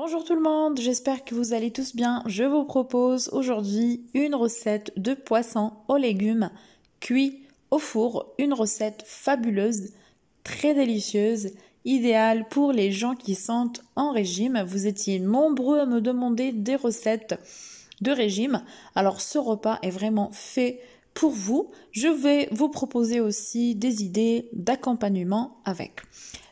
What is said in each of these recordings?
Bonjour tout le monde, j'espère que vous allez tous bien. Je vous propose aujourd'hui une recette de poisson aux légumes cuit au four, une recette fabuleuse, très délicieuse, idéale pour les gens qui sont en régime. Vous étiez nombreux à me demander des recettes de régime. Alors ce repas est vraiment fait pour vous. Je vais vous proposer aussi des idées d'accompagnement avec.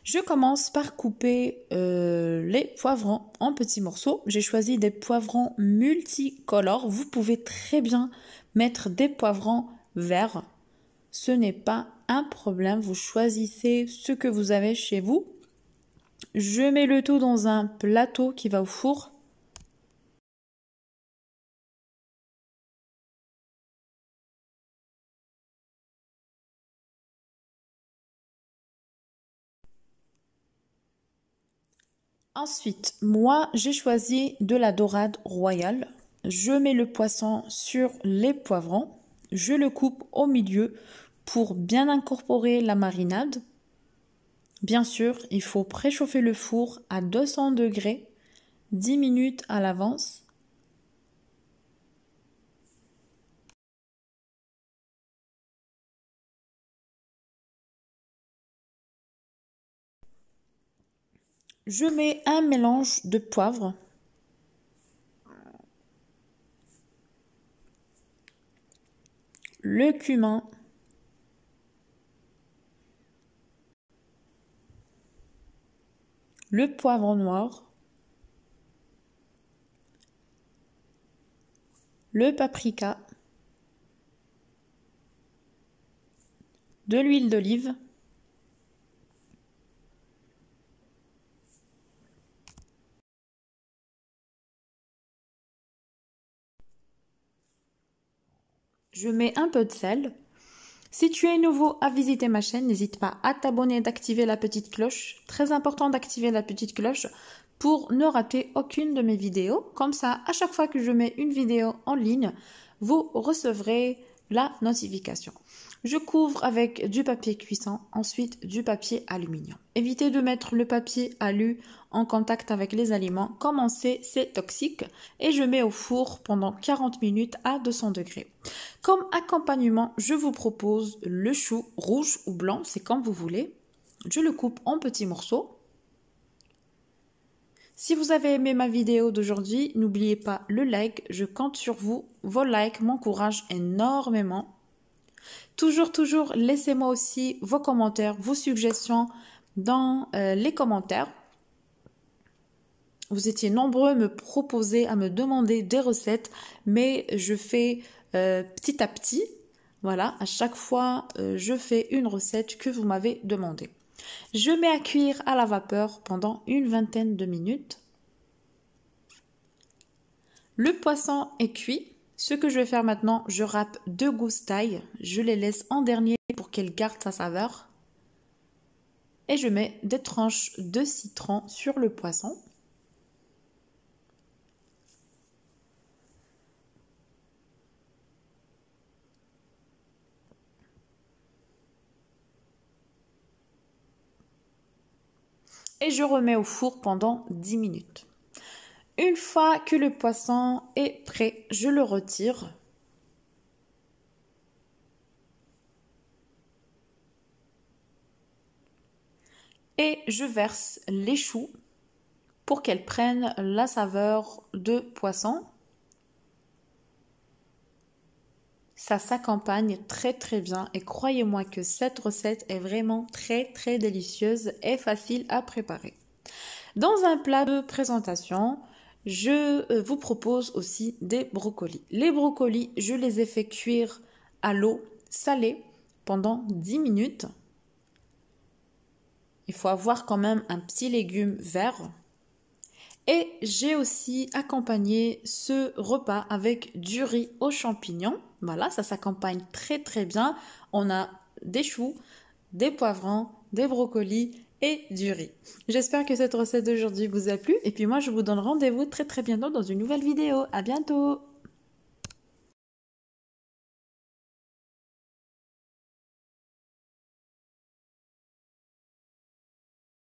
Je commence par couper euh, les poivrons en petits morceaux. J'ai choisi des poivrons multicolores. Vous pouvez très bien mettre des poivrons verts. Ce n'est pas un problème. Vous choisissez ce que vous avez chez vous. Je mets le tout dans un plateau qui va au four. Ensuite, moi, j'ai choisi de la dorade royale. Je mets le poisson sur les poivrons. Je le coupe au milieu pour bien incorporer la marinade. Bien sûr, il faut préchauffer le four à 200 degrés 10 minutes à l'avance Je mets un mélange de poivre. Le cumin. Le poivre noir. Le paprika. De l'huile d'olive. Je mets un peu de sel. Si tu es nouveau à visiter ma chaîne, n'hésite pas à t'abonner et d'activer la petite cloche. Très important d'activer la petite cloche pour ne rater aucune de mes vidéos. Comme ça, à chaque fois que je mets une vidéo en ligne, vous recevrez la notification. Je couvre avec du papier cuisson, ensuite du papier aluminium. Évitez de mettre le papier alu en contact avec les aliments, comme on c'est toxique, et je mets au four pendant 40 minutes à 200 degrés. Comme accompagnement, je vous propose le chou rouge ou blanc, c'est comme vous voulez. Je le coupe en petits morceaux si vous avez aimé ma vidéo d'aujourd'hui, n'oubliez pas le like, je compte sur vous. Vos likes m'encouragent énormément. Toujours, toujours, laissez-moi aussi vos commentaires, vos suggestions dans euh, les commentaires. Vous étiez nombreux à me proposer, à me demander des recettes, mais je fais euh, petit à petit. Voilà, à chaque fois, euh, je fais une recette que vous m'avez demandée. Je mets à cuire à la vapeur pendant une vingtaine de minutes. Le poisson est cuit. Ce que je vais faire maintenant, je râpe deux gousses d'ail. Je les laisse en dernier pour qu'elles gardent sa saveur. Et je mets des tranches de citron sur le poisson. et je remets au four pendant 10 minutes. Une fois que le poisson est prêt, je le retire. Et je verse les choux pour qu'elles prennent la saveur de poisson. Ça s'accompagne très très bien et croyez-moi que cette recette est vraiment très très délicieuse et facile à préparer. Dans un plat de présentation, je euh, vous propose aussi des brocolis. Les brocolis, je les ai fait cuire à l'eau salée pendant 10 minutes. Il faut avoir quand même un petit légume vert. Et j'ai aussi accompagné ce repas avec du riz aux champignons voilà, ça s'accompagne très très bien. On a des choux, des poivrons, des brocolis et du riz. J'espère que cette recette d'aujourd'hui vous a plu et puis moi je vous donne rendez-vous très très bientôt dans une nouvelle vidéo. À bientôt.